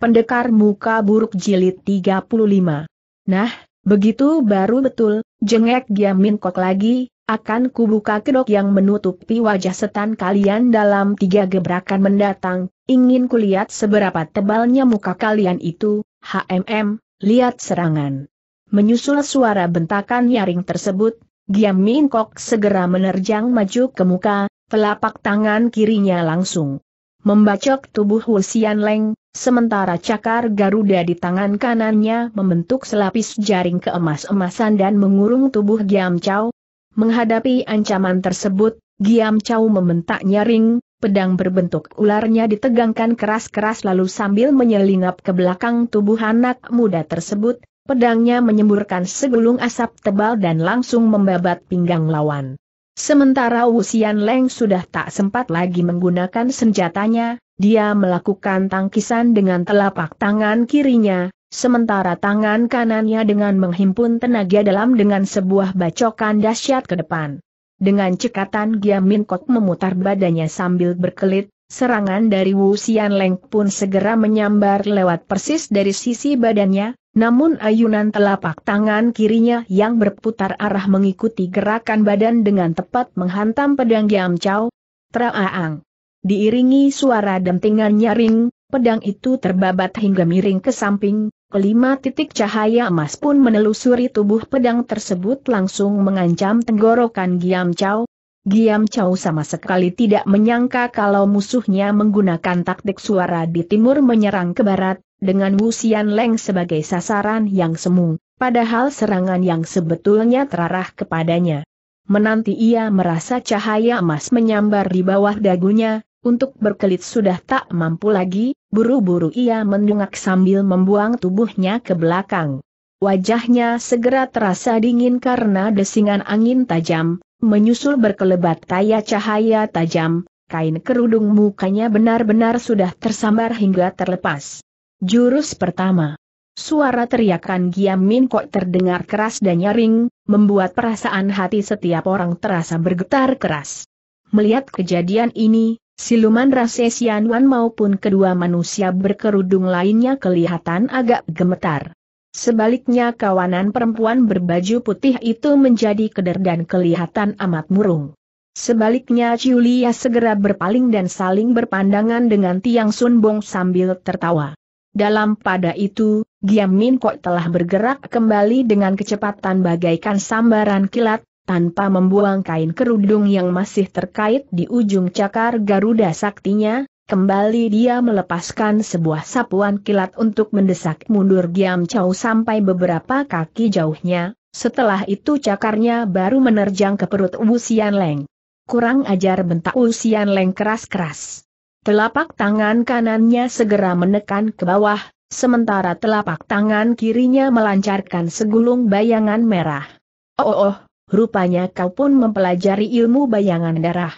Pendekar Muka Buruk Jilid 35. Nah, begitu baru betul, jengek Giamin Kok lagi, akan kubuka kedok yang menutupi wajah setan kalian dalam tiga gebrakan mendatang, ingin kulihat seberapa tebalnya muka kalian itu, HMM, lihat serangan. Menyusul suara bentakan nyaring tersebut, Giam Min Kok segera menerjang maju ke muka, telapak tangan kirinya langsung membacok tubuh Husian Leng, Sementara cakar Garuda di tangan kanannya membentuk selapis jaring keemas-emasan dan mengurung tubuh Giam Chow. Menghadapi ancaman tersebut, Giam Chow membentak nyaring, pedang berbentuk ularnya ditegangkan keras-keras lalu sambil menyelinap ke belakang tubuh anak muda tersebut, pedangnya menyemburkan segulung asap tebal dan langsung membabat pinggang lawan. Sementara Xian Leng sudah tak sempat lagi menggunakan senjatanya, dia melakukan tangkisan dengan telapak tangan kirinya, sementara tangan kanannya dengan menghimpun tenaga dalam dengan sebuah bacokan dahsyat ke depan. Dengan cekatan Gia Min Kok memutar badannya sambil berkelit, serangan dari Wu Xian Leng pun segera menyambar lewat persis dari sisi badannya, namun ayunan telapak tangan kirinya yang berputar arah mengikuti gerakan badan dengan tepat menghantam pedang Giam Chow. Traaang! Diiringi suara dentingan nyaring, pedang itu terbabat hingga miring ke samping, kelima titik cahaya emas pun menelusuri tubuh pedang tersebut langsung mengancam tenggorokan Giam Chow. Giam Chow sama sekali tidak menyangka kalau musuhnya menggunakan taktik suara di timur menyerang ke barat, dengan Xian Leng sebagai sasaran yang semu, padahal serangan yang sebetulnya terarah kepadanya. Menanti ia merasa cahaya emas menyambar di bawah dagunya, untuk berkelit sudah tak mampu lagi, buru-buru ia mendungak sambil membuang tubuhnya ke belakang. Wajahnya segera terasa dingin karena desingan angin tajam, menyusul berkelebat taya cahaya tajam, kain kerudung mukanya benar-benar sudah tersambar hingga terlepas. Jurus pertama. Suara teriakan Giam Min Kok terdengar keras dan nyaring, membuat perasaan hati setiap orang terasa bergetar keras. Melihat kejadian ini, Siluman Rasesianuan maupun kedua manusia berkerudung lainnya kelihatan agak gemetar. Sebaliknya kawanan perempuan berbaju putih itu menjadi keder dan kelihatan amat murung. Sebaliknya Julia segera berpaling dan saling berpandangan dengan Tiang Sunbong sambil tertawa. Dalam pada itu, Giam Min Kok telah bergerak kembali dengan kecepatan bagaikan sambaran kilat, tanpa membuang kain kerudung yang masih terkait di ujung cakar Garuda Saktinya, Kembali dia melepaskan sebuah sapuan kilat untuk mendesak mundur Giam Chow sampai beberapa kaki jauhnya, setelah itu cakarnya baru menerjang ke perut Wusian Leng. Kurang ajar bentak Wusian Leng keras-keras. Telapak tangan kanannya segera menekan ke bawah, sementara telapak tangan kirinya melancarkan segulung bayangan merah. Oh, oh, oh rupanya kau pun mempelajari ilmu bayangan darah.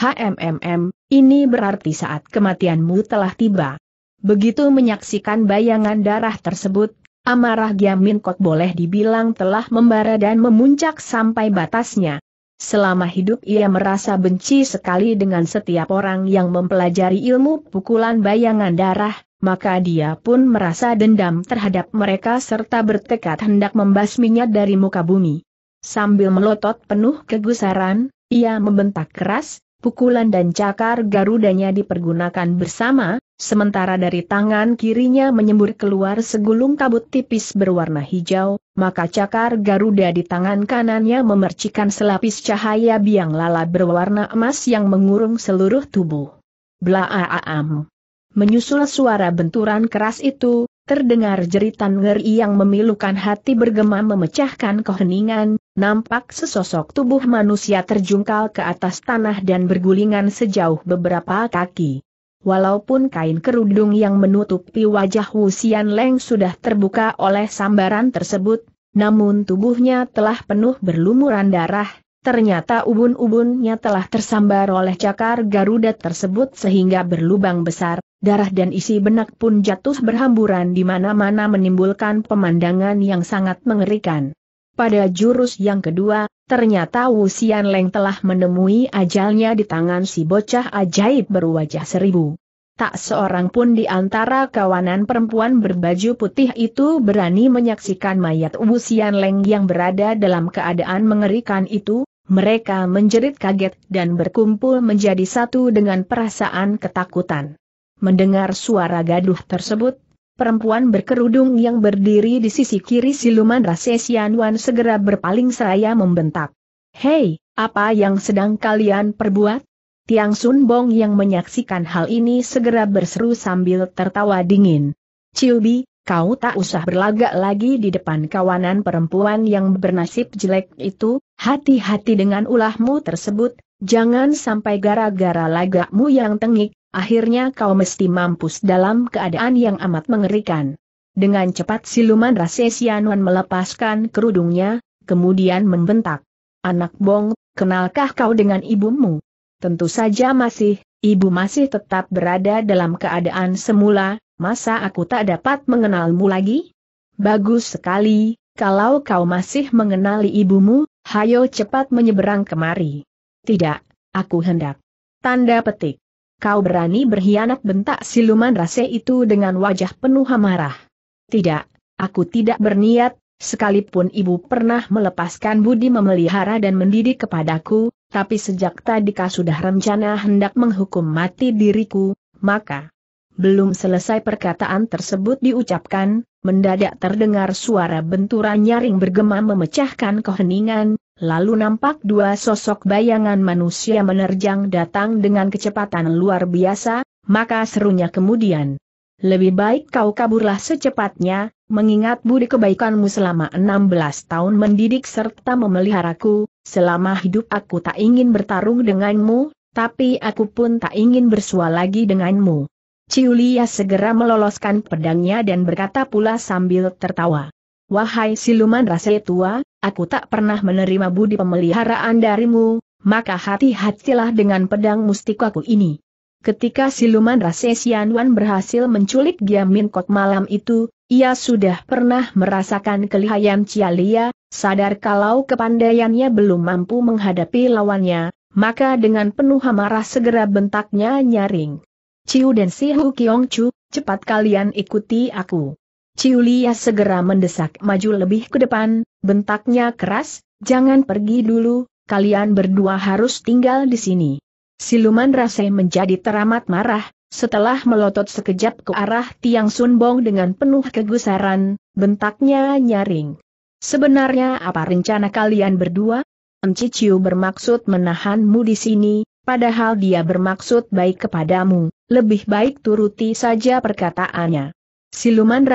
HMMM, ini berarti saat kematianmu telah tiba. Begitu menyaksikan bayangan darah tersebut, amarah Giamin kok boleh dibilang telah membara dan memuncak sampai batasnya. Selama hidup ia merasa benci sekali dengan setiap orang yang mempelajari ilmu pukulan bayangan darah, maka dia pun merasa dendam terhadap mereka serta bertekad hendak membasminya dari muka bumi. Sambil melotot penuh kegusaran, ia membentak keras, pukulan dan cakar garudanya dipergunakan bersama, sementara dari tangan kirinya menyembur keluar segulung kabut tipis berwarna hijau, maka cakar garuda di tangan kanannya memercikan selapis cahaya biang lala berwarna emas yang mengurung seluruh tubuh. Blaaam. Menyusul suara benturan keras itu, Terdengar jeritan ngeri yang memilukan hati bergema memecahkan keheningan, nampak sesosok tubuh manusia terjungkal ke atas tanah dan bergulingan sejauh beberapa kaki. Walaupun kain kerudung yang menutupi wajah Wusian Leng sudah terbuka oleh sambaran tersebut, namun tubuhnya telah penuh berlumuran darah, ternyata ubun-ubunnya telah tersambar oleh cakar Garuda tersebut sehingga berlubang besar, darah dan isi benak pun jatuh berhamburan di mana-mana menimbulkan pemandangan yang sangat mengerikan. Pada jurus yang kedua, ternyata Wu Xian Leng telah menemui ajalnya di tangan si bocah ajaib berwajah seribu. Tak seorang pun di antara kawanan perempuan berbaju putih itu berani menyaksikan mayat Wu Xian Leng yang berada dalam keadaan mengerikan itu, mereka menjerit kaget dan berkumpul menjadi satu dengan perasaan ketakutan. Mendengar suara gaduh tersebut, perempuan berkerudung yang berdiri di sisi kiri siluman Rasesianwan segera berpaling seraya membentak. Hei, apa yang sedang kalian perbuat? Tiang Sun Bong yang menyaksikan hal ini segera berseru sambil tertawa dingin. Ciubi, kau tak usah berlagak lagi di depan kawanan perempuan yang bernasib jelek itu, hati-hati dengan ulahmu tersebut, jangan sampai gara-gara lagakmu yang tengik, Akhirnya kau mesti mampus dalam keadaan yang amat mengerikan. Dengan cepat siluman Rasesianuan melepaskan kerudungnya, kemudian membentak. Anak bong, kenalkah kau dengan ibumu? Tentu saja masih, ibu masih tetap berada dalam keadaan semula, masa aku tak dapat mengenalmu lagi? Bagus sekali, kalau kau masih mengenali ibumu, hayo cepat menyeberang kemari. Tidak, aku hendak. Tanda petik. Kau berani berkhianat bentak siluman rase itu dengan wajah penuh amarah. Tidak, aku tidak berniat, sekalipun ibu pernah melepaskan budi memelihara dan mendidik kepadaku, tapi sejak Tadi kau sudah rencana hendak menghukum mati diriku, maka belum selesai perkataan tersebut diucapkan, mendadak terdengar suara benturan nyaring bergema memecahkan keheningan, lalu nampak dua sosok bayangan manusia menerjang datang dengan kecepatan luar biasa, maka serunya kemudian. Lebih baik kau kaburlah secepatnya, mengingat budi kebaikanmu selama 16 tahun mendidik serta memeliharaku, selama hidup aku tak ingin bertarung denganmu, tapi aku pun tak ingin bersua lagi denganmu. Ciulia segera meloloskan pedangnya dan berkata pula sambil tertawa. Wahai siluman rasa tua, aku tak pernah menerima budi pemeliharaan darimu, maka hati-hatilah dengan pedang mustikaku ini. Ketika siluman rasa Sianwan berhasil menculik Giamin Kot malam itu, ia sudah pernah merasakan kelihayan Cialia, sadar kalau kepandaiannya belum mampu menghadapi lawannya, maka dengan penuh amarah segera bentaknya nyaring. Ciu dan si Hu Kiong Chu, cepat kalian ikuti aku. Ciu Lia segera mendesak maju lebih ke depan, bentaknya keras, jangan pergi dulu, kalian berdua harus tinggal di sini. Siluman Rasai menjadi teramat marah, setelah melotot sekejap ke arah Tiang Sunbong dengan penuh kegusaran, bentaknya nyaring. Sebenarnya apa rencana kalian berdua? Ciu bermaksud menahanmu di sini, padahal dia bermaksud baik kepadamu, lebih baik turuti saja perkataannya. Siluman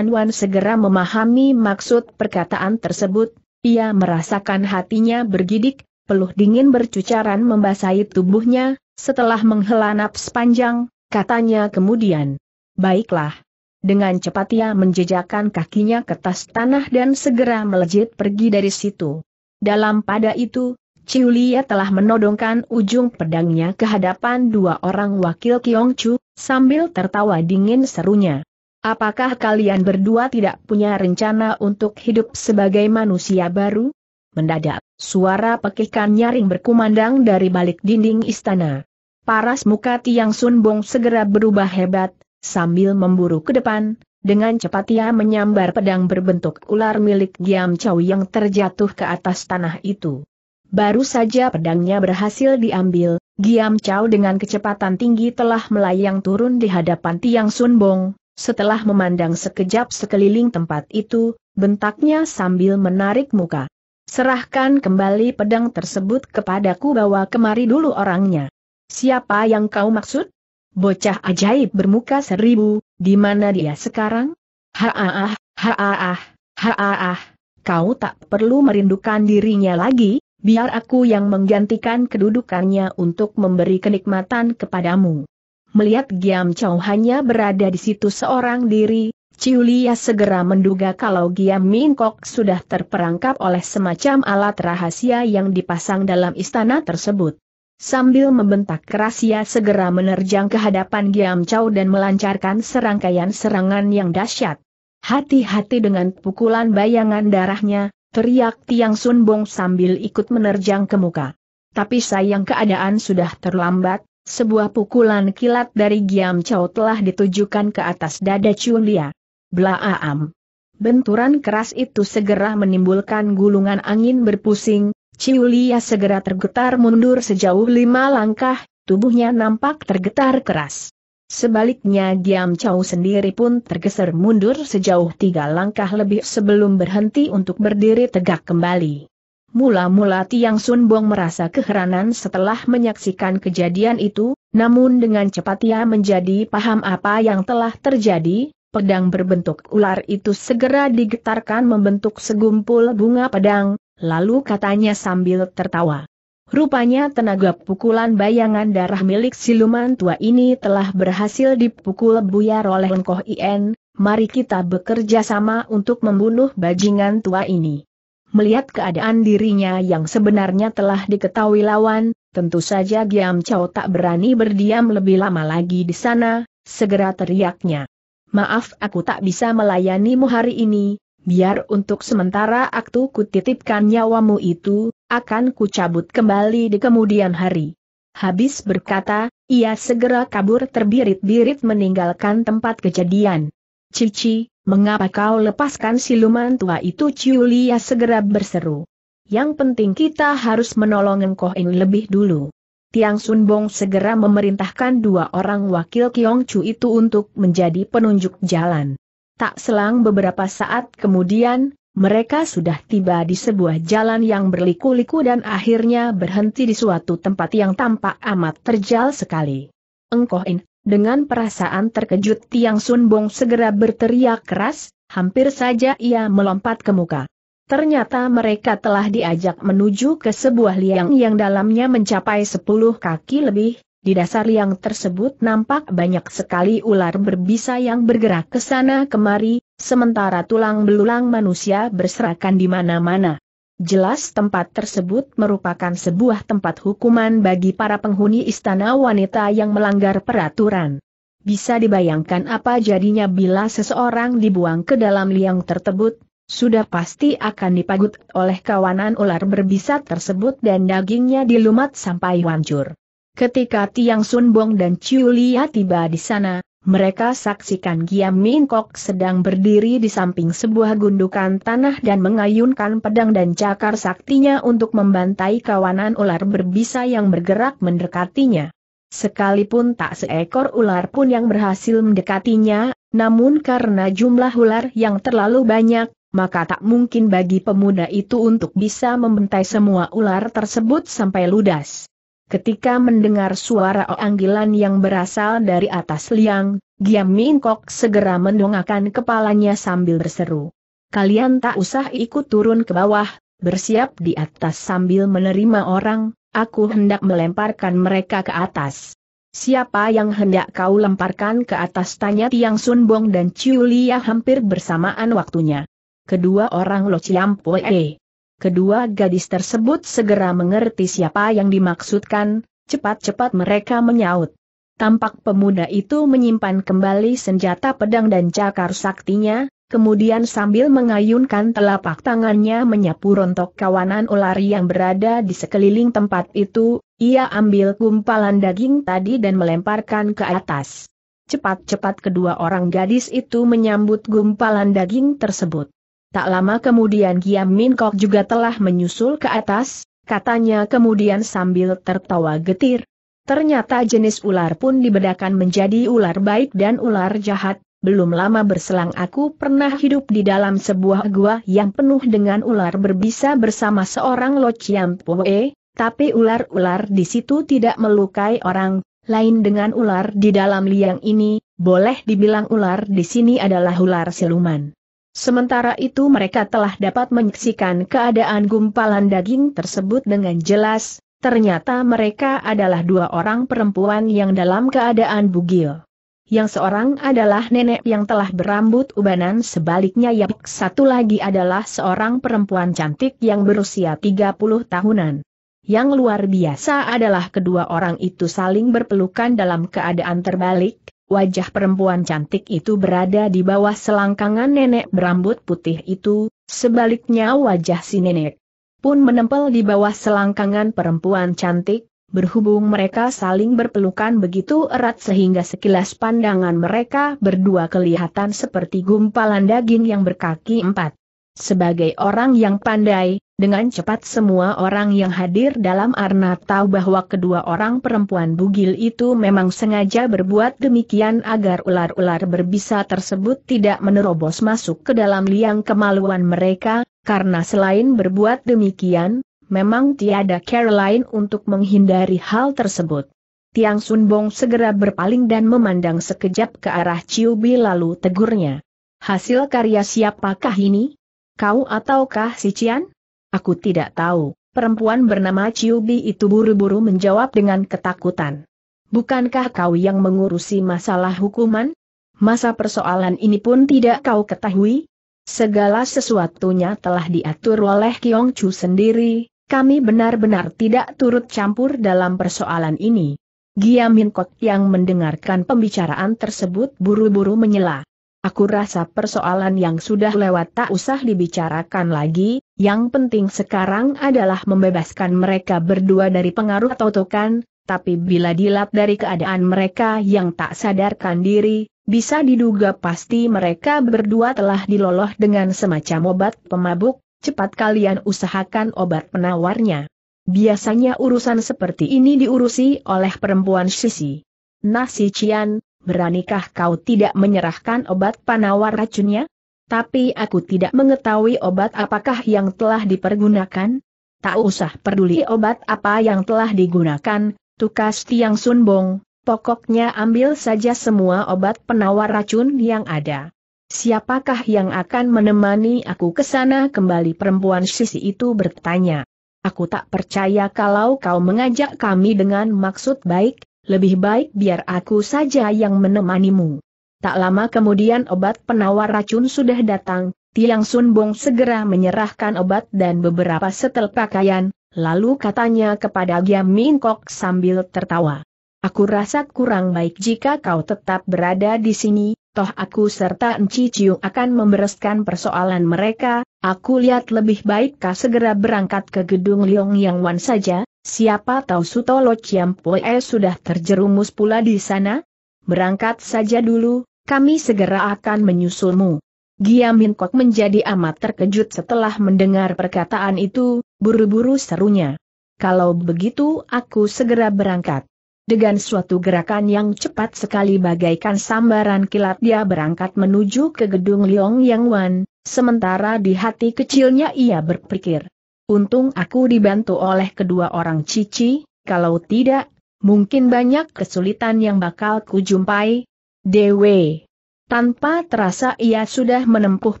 Wan segera memahami maksud perkataan tersebut, ia merasakan hatinya bergidik, peluh dingin bercucaran membasahi tubuhnya, setelah menghela napas panjang, katanya kemudian. Baiklah. Dengan cepat ia menjejakkan kakinya ke tas tanah dan segera melejit pergi dari situ. Dalam pada itu, Ciulia telah menodongkan ujung pedangnya ke hadapan dua orang wakil Kiong Chu, sambil tertawa dingin serunya. Apakah kalian berdua tidak punya rencana untuk hidup sebagai manusia baru? Mendadak, suara pekikan nyaring berkumandang dari balik dinding istana. Paras muka Tiang Sunbong segera berubah hebat, sambil memburu ke depan, dengan cepat ia menyambar pedang berbentuk ular milik Giam Chow yang terjatuh ke atas tanah itu. Baru saja pedangnya berhasil diambil, Giam Chow dengan kecepatan tinggi telah melayang turun di hadapan Tiang Sun Bong. setelah memandang sekejap sekeliling tempat itu, bentaknya sambil menarik muka. Serahkan kembali pedang tersebut kepadaku bawa kemari dulu orangnya. Siapa yang kau maksud? Bocah ajaib bermuka seribu, di mana dia sekarang? Haaah, haaah, haaah, kau tak perlu merindukan dirinya lagi, Biar aku yang menggantikan kedudukannya untuk memberi kenikmatan kepadamu. Melihat Giam Chow hanya berada di situ seorang diri, Ciulia segera menduga kalau Giam Mingkok sudah terperangkap oleh semacam alat rahasia yang dipasang dalam istana tersebut. Sambil membentak keras segera menerjang ke hadapan Giam Chow dan melancarkan serangkaian serangan yang dahsyat. Hati-hati dengan pukulan bayangan darahnya, Teriak Tiang Sun Bong sambil ikut menerjang ke muka. Tapi sayang keadaan sudah terlambat, sebuah pukulan kilat dari Giam Chow telah ditujukan ke atas dada Chun Lia. Blaaam. Benturan keras itu segera menimbulkan gulungan angin berpusing, Ciulia segera tergetar mundur sejauh lima langkah, tubuhnya nampak tergetar keras. Sebaliknya Giam Chow sendiri pun tergeser mundur sejauh tiga langkah lebih sebelum berhenti untuk berdiri tegak kembali. Mula-mula Tiang Sunbong merasa keheranan setelah menyaksikan kejadian itu, namun dengan cepat ia menjadi paham apa yang telah terjadi, pedang berbentuk ular itu segera digetarkan membentuk segumpul bunga pedang, lalu katanya sambil tertawa. Rupanya tenaga pukulan bayangan darah milik siluman tua ini telah berhasil dipukul buyar oleh Lengkoh Ien, mari kita bekerja sama untuk membunuh bajingan tua ini. Melihat keadaan dirinya yang sebenarnya telah diketahui lawan, tentu saja Giam Chow tak berani berdiam lebih lama lagi di sana, segera teriaknya. Maaf aku tak bisa melayanimu hari ini, biar untuk sementara aku kutitipkan nyawamu itu, akan kucabut kembali di kemudian hari. Habis berkata, ia segera kabur terbirit-birit meninggalkan tempat kejadian. Cici, mengapa kau lepaskan siluman tua itu? Ciulia segera berseru. Yang penting kita harus menolong engkau lebih dulu. Tiang Sunbong segera memerintahkan dua orang wakil Kiong Chu itu untuk menjadi penunjuk jalan. Tak selang beberapa saat kemudian, mereka sudah tiba di sebuah jalan yang berliku-liku dan akhirnya berhenti di suatu tempat yang tampak amat terjal sekali. Engkohin, dengan perasaan terkejut Tiang Sun Bong segera berteriak keras, hampir saja ia melompat ke muka. Ternyata mereka telah diajak menuju ke sebuah liang yang dalamnya mencapai 10 kaki lebih, di dasar liang tersebut nampak banyak sekali ular berbisa yang bergerak ke sana kemari, Sementara tulang belulang manusia berserakan di mana-mana. Jelas tempat tersebut merupakan sebuah tempat hukuman bagi para penghuni istana wanita yang melanggar peraturan. Bisa dibayangkan apa jadinya bila seseorang dibuang ke dalam liang tersebut, sudah pasti akan dipagut oleh kawanan ular berbisa tersebut dan dagingnya dilumat sampai hancur. Ketika Tiang Sun Bong dan Lia tiba di sana, mereka saksikan Giam Min Kok sedang berdiri di samping sebuah gundukan tanah dan mengayunkan pedang dan cakar saktinya untuk membantai kawanan ular berbisa yang bergerak mendekatinya. Sekalipun tak seekor ular pun yang berhasil mendekatinya, namun karena jumlah ular yang terlalu banyak, maka tak mungkin bagi pemuda itu untuk bisa membentai semua ular tersebut sampai ludas. Ketika mendengar suara anggilan yang berasal dari atas liang, Giam Mingkok segera mendongakkan kepalanya sambil berseru. Kalian tak usah ikut turun ke bawah, bersiap di atas sambil menerima orang, aku hendak melemparkan mereka ke atas. Siapa yang hendak kau lemparkan ke atas tanya Tiang Sun Bong dan Chiu Lia hampir bersamaan waktunya. Kedua orang Lo Poe. Kedua gadis tersebut segera mengerti siapa yang dimaksudkan, cepat-cepat mereka menyaut. Tampak pemuda itu menyimpan kembali senjata pedang dan cakar saktinya, kemudian sambil mengayunkan telapak tangannya menyapu rontok kawanan ular yang berada di sekeliling tempat itu, ia ambil gumpalan daging tadi dan melemparkan ke atas. Cepat-cepat kedua orang gadis itu menyambut gumpalan daging tersebut. Tak lama kemudian Giam Min Kok juga telah menyusul ke atas, katanya kemudian sambil tertawa getir. Ternyata jenis ular pun dibedakan menjadi ular baik dan ular jahat, belum lama berselang aku pernah hidup di dalam sebuah gua yang penuh dengan ular berbisa bersama seorang Lo Chiam Poe, tapi ular-ular di situ tidak melukai orang, lain dengan ular di dalam liang ini, boleh dibilang ular di sini adalah ular siluman. Sementara itu mereka telah dapat menyaksikan keadaan gumpalan daging tersebut dengan jelas, ternyata mereka adalah dua orang perempuan yang dalam keadaan bugil. Yang seorang adalah nenek yang telah berambut ubanan sebaliknya yang satu lagi adalah seorang perempuan cantik yang berusia 30 tahunan. Yang luar biasa adalah kedua orang itu saling berpelukan dalam keadaan terbalik, Wajah perempuan cantik itu berada di bawah selangkangan nenek berambut putih itu, sebaliknya wajah si nenek pun menempel di bawah selangkangan perempuan cantik, berhubung mereka saling berpelukan begitu erat sehingga sekilas pandangan mereka berdua kelihatan seperti gumpalan daging yang berkaki empat. Sebagai orang yang pandai, dengan cepat semua orang yang hadir dalam Arna tahu bahwa kedua orang perempuan bugil itu memang sengaja berbuat demikian agar ular-ular berbisa tersebut tidak menerobos masuk ke dalam liang kemaluan mereka, karena selain berbuat demikian, memang tiada cara lain untuk menghindari hal tersebut. Tiang Sunbong segera berpaling dan memandang sekejap ke arah Ciubi lalu tegurnya. Hasil karya siapakah ini? Kau ataukah si Cian? Aku tidak tahu, perempuan bernama Ciubi itu buru-buru menjawab dengan ketakutan. Bukankah kau yang mengurusi masalah hukuman? Masa persoalan ini pun tidak kau ketahui? Segala sesuatunya telah diatur oleh Kiong Chu sendiri, kami benar-benar tidak turut campur dalam persoalan ini. Giamin Kok yang mendengarkan pembicaraan tersebut buru-buru menyela. Aku rasa persoalan yang sudah lewat tak usah dibicarakan lagi, yang penting sekarang adalah membebaskan mereka berdua dari pengaruh totokan, tapi bila dilap dari keadaan mereka yang tak sadarkan diri, bisa diduga pasti mereka berdua telah diloloh dengan semacam obat pemabuk, cepat kalian usahakan obat penawarnya. Biasanya urusan seperti ini diurusi oleh perempuan Sisi. Nasi Cian, beranikah kau tidak menyerahkan obat panawar racunnya? Tapi aku tidak mengetahui obat apakah yang telah dipergunakan. Tak usah peduli obat apa yang telah digunakan, tukas tiang sunbong, pokoknya ambil saja semua obat penawar racun yang ada. Siapakah yang akan menemani aku ke sana kembali perempuan sisi itu bertanya. Aku tak percaya kalau kau mengajak kami dengan maksud baik, lebih baik biar aku saja yang menemanimu. Tak lama kemudian obat penawar racun sudah datang, Tiang Bong segera menyerahkan obat dan beberapa setel pakaian, lalu katanya kepada Giam Min Kok sambil tertawa. Aku rasa kurang baik jika kau tetap berada di sini, toh aku serta Enci Ciu akan membereskan persoalan mereka, aku lihat lebih baik kau segera berangkat ke gedung Liong Yang Wan saja, siapa tahu Sutolo Ciampoe sudah terjerumus pula di sana? Berangkat saja dulu, kami segera akan menyusulmu. Giamin Kok menjadi amat terkejut setelah mendengar perkataan itu, buru-buru serunya. Kalau begitu aku segera berangkat. Dengan suatu gerakan yang cepat sekali bagaikan sambaran kilat dia berangkat menuju ke gedung Liong Yang Wan, sementara di hati kecilnya ia berpikir. Untung aku dibantu oleh kedua orang cici, kalau tidak, mungkin banyak kesulitan yang bakal kujumpai. Dewe. Tanpa terasa ia sudah menempuh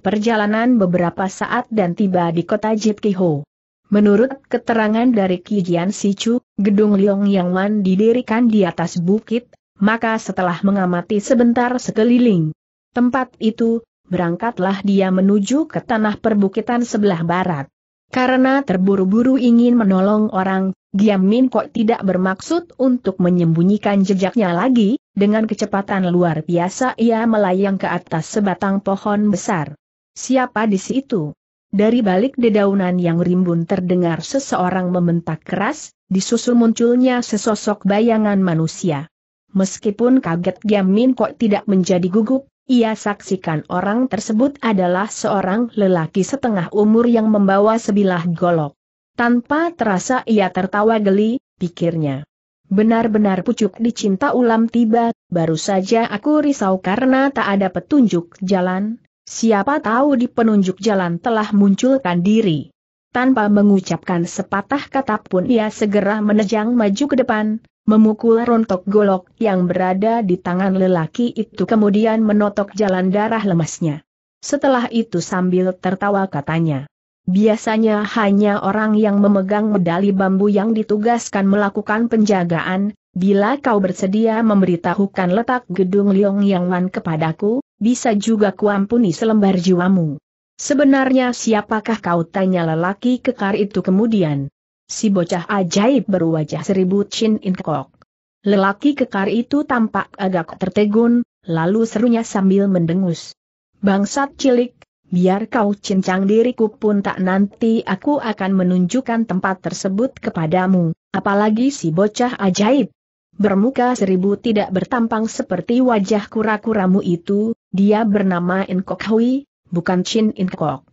perjalanan beberapa saat dan tiba di kota Jitkiho. Menurut keterangan dari Kijian Sichu, gedung Liong Yang Wan didirikan di atas bukit, maka setelah mengamati sebentar sekeliling tempat itu, berangkatlah dia menuju ke tanah perbukitan sebelah barat. Karena terburu-buru ingin menolong orang, Giam Min Kok tidak bermaksud untuk menyembunyikan jejaknya lagi, dengan kecepatan luar biasa ia melayang ke atas sebatang pohon besar. Siapa di situ? Dari balik dedaunan yang rimbun terdengar seseorang membentak keras, disusul munculnya sesosok bayangan manusia. Meskipun kaget Giamin kok tidak menjadi gugup, ia saksikan orang tersebut adalah seorang lelaki setengah umur yang membawa sebilah golok. Tanpa terasa ia tertawa geli, pikirnya. Benar-benar pucuk dicinta ulam tiba, baru saja aku risau karena tak ada petunjuk jalan, Siapa tahu di penunjuk jalan telah munculkan diri. Tanpa mengucapkan sepatah kata pun ia segera menejang maju ke depan, memukul rontok golok yang berada di tangan lelaki itu kemudian menotok jalan darah lemasnya. Setelah itu sambil tertawa katanya. Biasanya hanya orang yang memegang medali bambu yang ditugaskan melakukan penjagaan, bila kau bersedia memberitahukan letak gedung Liong Yang Wan kepadaku, bisa juga kuampuni selembar jiwamu. Sebenarnya siapakah kau tanya lelaki kekar itu kemudian? Si bocah ajaib berwajah seribu Chin In Kok. Lelaki kekar itu tampak agak tertegun, lalu serunya sambil mendengus. Bangsat cilik, biar kau cincang diriku pun tak nanti aku akan menunjukkan tempat tersebut kepadamu, apalagi si bocah ajaib. Bermuka seribu tidak bertampang seperti wajah kura-kuramu itu, dia bernama Inkok Hui, bukan Chin Inkok.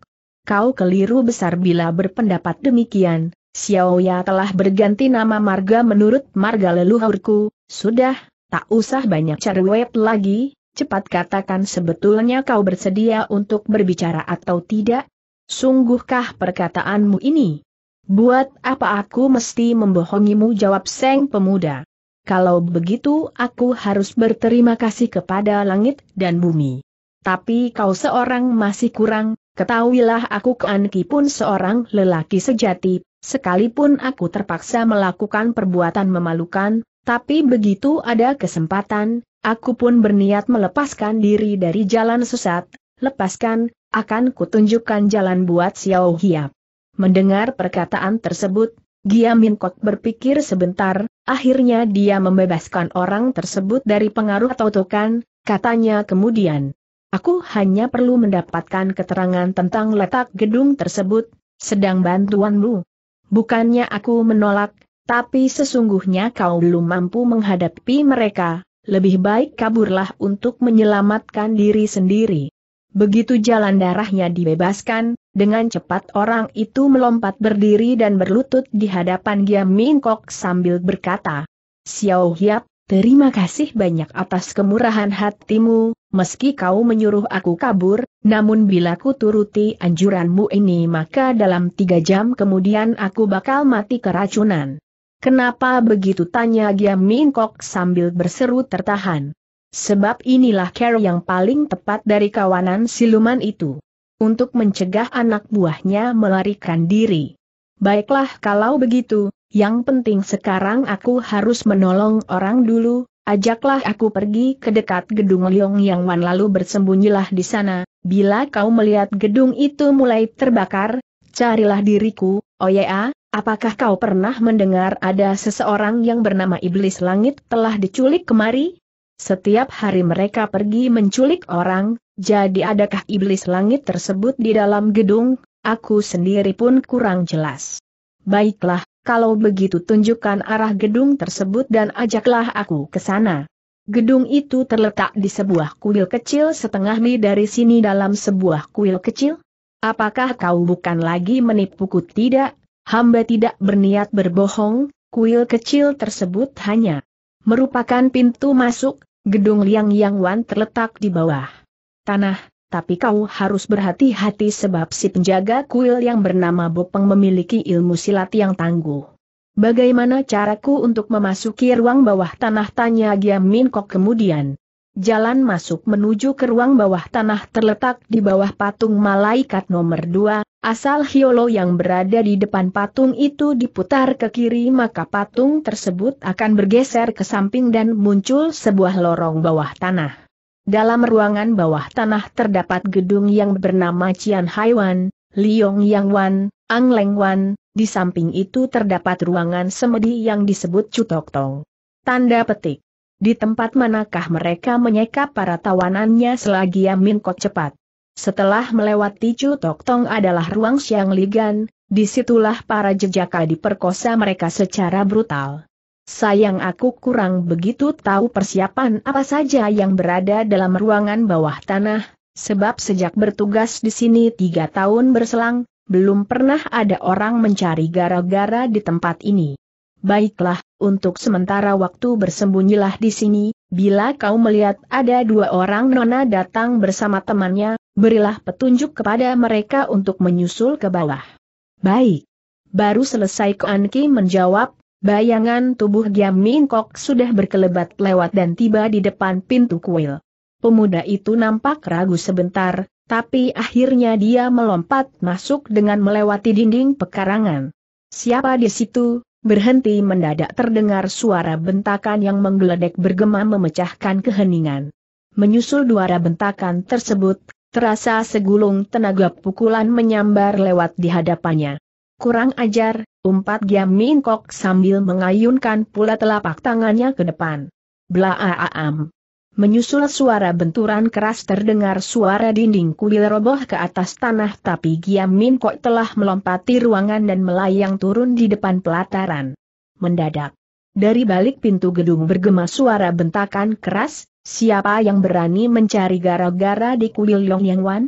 Kau keliru besar bila berpendapat demikian, Xiaoya telah berganti nama marga menurut marga leluhurku, sudah, tak usah banyak cerewet lagi, cepat katakan sebetulnya kau bersedia untuk berbicara atau tidak? Sungguhkah perkataanmu ini? Buat apa aku mesti membohongimu jawab Seng Pemuda. Kalau begitu aku harus berterima kasih kepada langit dan bumi. Tapi kau seorang masih kurang, ketahuilah aku keanki pun seorang lelaki sejati, sekalipun aku terpaksa melakukan perbuatan memalukan, tapi begitu ada kesempatan, aku pun berniat melepaskan diri dari jalan sesat, lepaskan, akan kutunjukkan jalan buat Xiao Hiap. Mendengar perkataan tersebut, Giamin Kok berpikir sebentar, akhirnya dia membebaskan orang tersebut dari pengaruh atau totokan, katanya kemudian. Aku hanya perlu mendapatkan keterangan tentang letak gedung tersebut, sedang bantuanmu. Bukannya aku menolak, tapi sesungguhnya kau belum mampu menghadapi mereka, lebih baik kaburlah untuk menyelamatkan diri sendiri. Begitu jalan darahnya dibebaskan, dengan cepat orang itu melompat berdiri dan berlutut di hadapan Giam Kok sambil berkata, Xiao Hiap, terima kasih banyak atas kemurahan hatimu, meski kau menyuruh aku kabur, namun bila ku turuti anjuranmu ini maka dalam tiga jam kemudian aku bakal mati keracunan. Kenapa begitu tanya Giam Kok sambil berseru tertahan. Sebab inilah cara yang paling tepat dari kawanan siluman itu. Untuk mencegah anak buahnya melarikan diri. Baiklah kalau begitu, yang penting sekarang aku harus menolong orang dulu, ajaklah aku pergi ke dekat gedung Liong Yang Wan lalu bersembunyilah di sana, bila kau melihat gedung itu mulai terbakar, carilah diriku, Oya, oh apakah kau pernah mendengar ada seseorang yang bernama Iblis Langit telah diculik kemari? Setiap hari mereka pergi menculik orang, jadi adakah iblis langit tersebut di dalam gedung, aku sendiri pun kurang jelas. Baiklah, kalau begitu tunjukkan arah gedung tersebut dan ajaklah aku ke sana. Gedung itu terletak di sebuah kuil kecil setengah mil dari sini dalam sebuah kuil kecil? Apakah kau bukan lagi menipuku? Tidak, hamba tidak berniat berbohong, kuil kecil tersebut hanya merupakan pintu masuk, gedung Liang Yang Wan terletak di bawah tanah, tapi kau harus berhati-hati sebab si penjaga kuil yang bernama Bopeng memiliki ilmu silat yang tangguh. Bagaimana caraku untuk memasuki ruang bawah tanah tanya Giam Min Kok kemudian? Jalan masuk menuju ke ruang bawah tanah terletak di bawah patung malaikat nomor 2, asal Hiolo yang berada di depan patung itu diputar ke kiri maka patung tersebut akan bergeser ke samping dan muncul sebuah lorong bawah tanah. Dalam ruangan bawah tanah terdapat gedung yang bernama Cian Haiwan, Liong Yang Wan, Ang Leng Wan, di samping itu terdapat ruangan semedi yang disebut Cutok Tong. Tanda petik di tempat manakah mereka menyeka para tawanannya selagi Yamin kok cepat? Setelah melewati Chu Tok Tong adalah ruang Siang Ligan, disitulah para jejaka diperkosa mereka secara brutal. Sayang aku kurang begitu tahu persiapan apa saja yang berada dalam ruangan bawah tanah, sebab sejak bertugas di sini tiga tahun berselang, belum pernah ada orang mencari gara-gara di tempat ini baiklah, untuk sementara waktu bersembunyilah di sini, bila kau melihat ada dua orang nona datang bersama temannya, berilah petunjuk kepada mereka untuk menyusul ke bawah. Baik. Baru selesai Koanki menjawab, bayangan tubuh Giam Min Kok sudah berkelebat lewat dan tiba di depan pintu kuil. Pemuda itu nampak ragu sebentar, tapi akhirnya dia melompat masuk dengan melewati dinding pekarangan. Siapa di situ? berhenti mendadak terdengar suara bentakan yang menggeledek bergema memecahkan keheningan. Menyusul suara bentakan tersebut, terasa segulung tenaga pukulan menyambar lewat di hadapannya. Kurang ajar, umpat Giam minkok sambil mengayunkan pula telapak tangannya ke depan. Blaaam. Menyusul suara benturan keras terdengar suara dinding kuil roboh ke atas tanah tapi Giam Min Kok telah melompati ruangan dan melayang turun di depan pelataran. Mendadak. Dari balik pintu gedung bergema suara bentakan keras, siapa yang berani mencari gara-gara di kuil Long Yang Wan?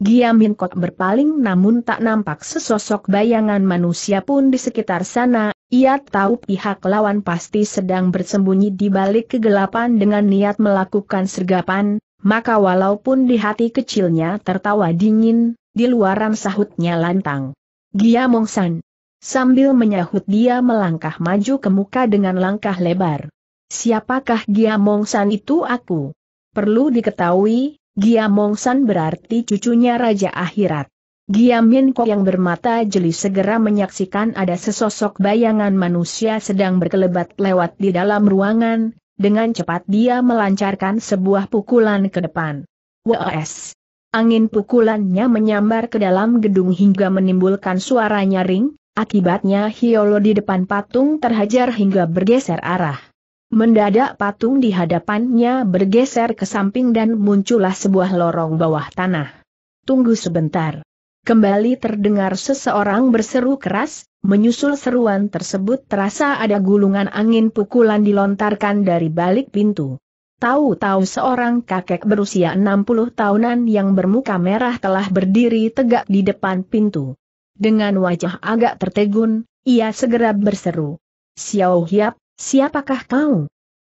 Giamin Kot berpaling namun tak nampak sesosok bayangan manusia pun di sekitar sana, ia tahu pihak lawan pasti sedang bersembunyi di balik kegelapan dengan niat melakukan sergapan, maka walaupun di hati kecilnya tertawa dingin, di luaran sahutnya lantang. Gia San. Sambil menyahut dia melangkah maju ke muka dengan langkah lebar. Siapakah Gia San itu aku? Perlu diketahui, Giamongsan berarti cucunya Raja Akhirat. Giamin Kok yang bermata jeli segera menyaksikan ada sesosok bayangan manusia sedang berkelebat lewat di dalam ruangan, dengan cepat dia melancarkan sebuah pukulan ke depan. WS. Angin pukulannya menyambar ke dalam gedung hingga menimbulkan suara nyaring, akibatnya Hiolo di depan patung terhajar hingga bergeser arah. Mendadak patung di hadapannya bergeser ke samping dan muncullah sebuah lorong bawah tanah. Tunggu sebentar. Kembali terdengar seseorang berseru keras, menyusul seruan tersebut terasa ada gulungan angin pukulan dilontarkan dari balik pintu. Tahu-tahu seorang kakek berusia 60 tahunan yang bermuka merah telah berdiri tegak di depan pintu. Dengan wajah agak tertegun, ia segera berseru. Xiao Hiap, Siapakah kau?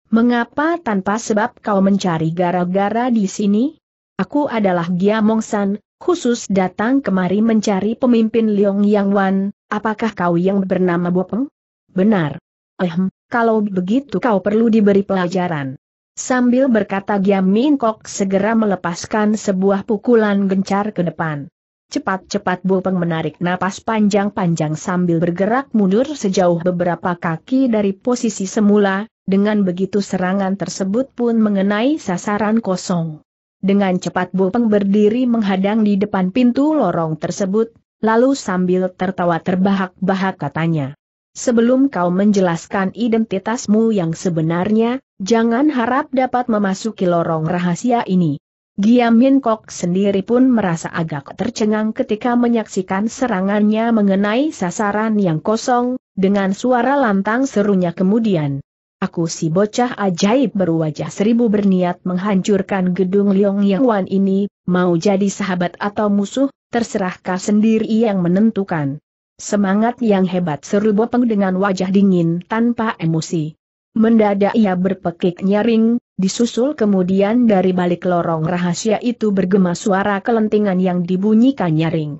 Mengapa tanpa sebab kau mencari gara-gara di sini? Aku adalah Gia Mongsan, khusus datang kemari mencari pemimpin Liong Yang Wan, apakah kau yang bernama Bopeng? Benar. Ehm, kalau begitu kau perlu diberi pelajaran. Sambil berkata Gia Min segera melepaskan sebuah pukulan gencar ke depan. Cepat-cepat Bopeng menarik napas panjang-panjang sambil bergerak mundur sejauh beberapa kaki dari posisi semula, dengan begitu serangan tersebut pun mengenai sasaran kosong. Dengan cepat Bopeng berdiri menghadang di depan pintu lorong tersebut, lalu sambil tertawa terbahak-bahak katanya. Sebelum kau menjelaskan identitasmu yang sebenarnya, jangan harap dapat memasuki lorong rahasia ini. Giam Min Kok sendiri pun merasa agak tercengang ketika menyaksikan serangannya mengenai sasaran yang kosong, dengan suara lantang serunya kemudian. Aku si bocah ajaib berwajah seribu berniat menghancurkan gedung Leong Yang Wan ini, mau jadi sahabat atau musuh, terserah kau sendiri yang menentukan. Semangat yang hebat seru Bopeng dengan wajah dingin tanpa emosi. Mendadak ia berpekik nyaring, Disusul kemudian dari balik lorong rahasia itu bergema suara kelentingan yang dibunyikan nyaring.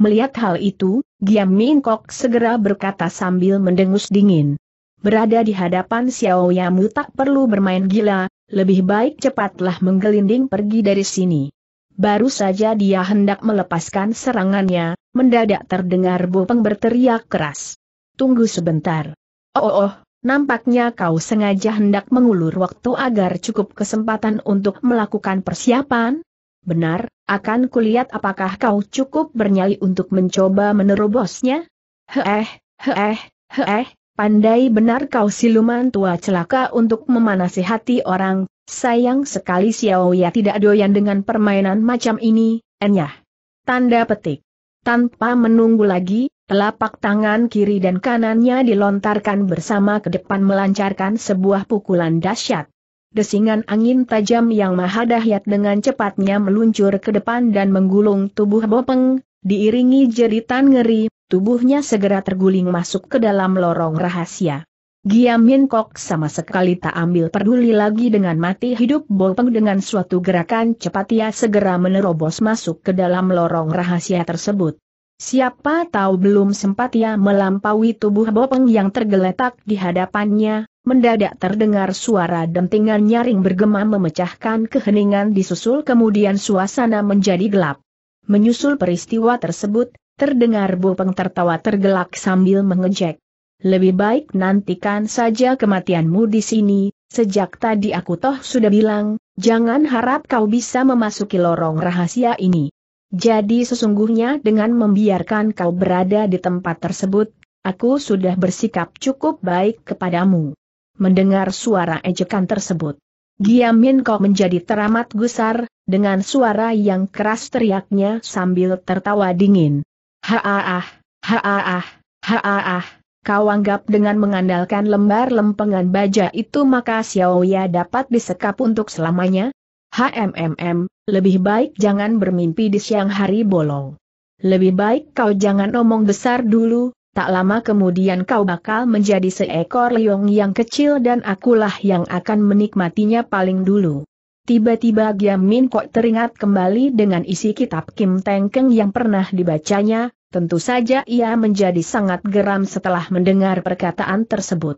Melihat hal itu, Giam Mingkok segera berkata sambil mendengus dingin. Berada di hadapan Xiao Yamu tak perlu bermain gila, lebih baik cepatlah menggelinding pergi dari sini. Baru saja dia hendak melepaskan serangannya, mendadak terdengar Bopeng berteriak keras. Tunggu sebentar. Oh, oh, oh Nampaknya kau sengaja hendak mengulur waktu agar cukup kesempatan untuk melakukan persiapan? Benar, akan kulihat apakah kau cukup bernyali untuk mencoba menerobosnya? Heeh, heeh, heeh, pandai benar kau siluman tua celaka untuk memanasi hati orang, sayang sekali Xiao Ya tidak doyan dengan permainan macam ini, enyah. Tanda petik. Tanpa menunggu lagi, Telapak tangan kiri dan kanannya dilontarkan bersama ke depan melancarkan sebuah pukulan dahsyat. Desingan angin tajam yang maha dahsyat dengan cepatnya meluncur ke depan dan menggulung tubuh Bopeng, diiringi jeritan ngeri, tubuhnya segera terguling masuk ke dalam lorong rahasia. Giam Min Kok sama sekali tak ambil peduli lagi dengan mati hidup Bopeng dengan suatu gerakan cepat ia segera menerobos masuk ke dalam lorong rahasia tersebut. Siapa tahu belum sempat ia melampaui tubuh Bopeng yang tergeletak di hadapannya, mendadak terdengar suara dentingan nyaring bergema memecahkan keheningan disusul kemudian suasana menjadi gelap. Menyusul peristiwa tersebut, terdengar Bopeng tertawa tergelak sambil mengejek. Lebih baik nantikan saja kematianmu di sini, sejak tadi aku toh sudah bilang, jangan harap kau bisa memasuki lorong rahasia ini. Jadi sesungguhnya dengan membiarkan kau berada di tempat tersebut, aku sudah bersikap cukup baik kepadamu. Mendengar suara ejekan tersebut, Giamin kau menjadi teramat gusar, dengan suara yang keras teriaknya sambil tertawa dingin. Haaah, haaah, haaah, kau anggap dengan mengandalkan lembar lempengan baja itu maka Xiaoya dapat disekap untuk selamanya? HMMM, lebih baik jangan bermimpi di siang hari bolong. Lebih baik kau jangan omong besar dulu, tak lama kemudian kau bakal menjadi seekor leong yang kecil dan akulah yang akan menikmatinya paling dulu. Tiba-tiba Giam Min Kok teringat kembali dengan isi kitab Kim Tengkeng yang pernah dibacanya, tentu saja ia menjadi sangat geram setelah mendengar perkataan tersebut.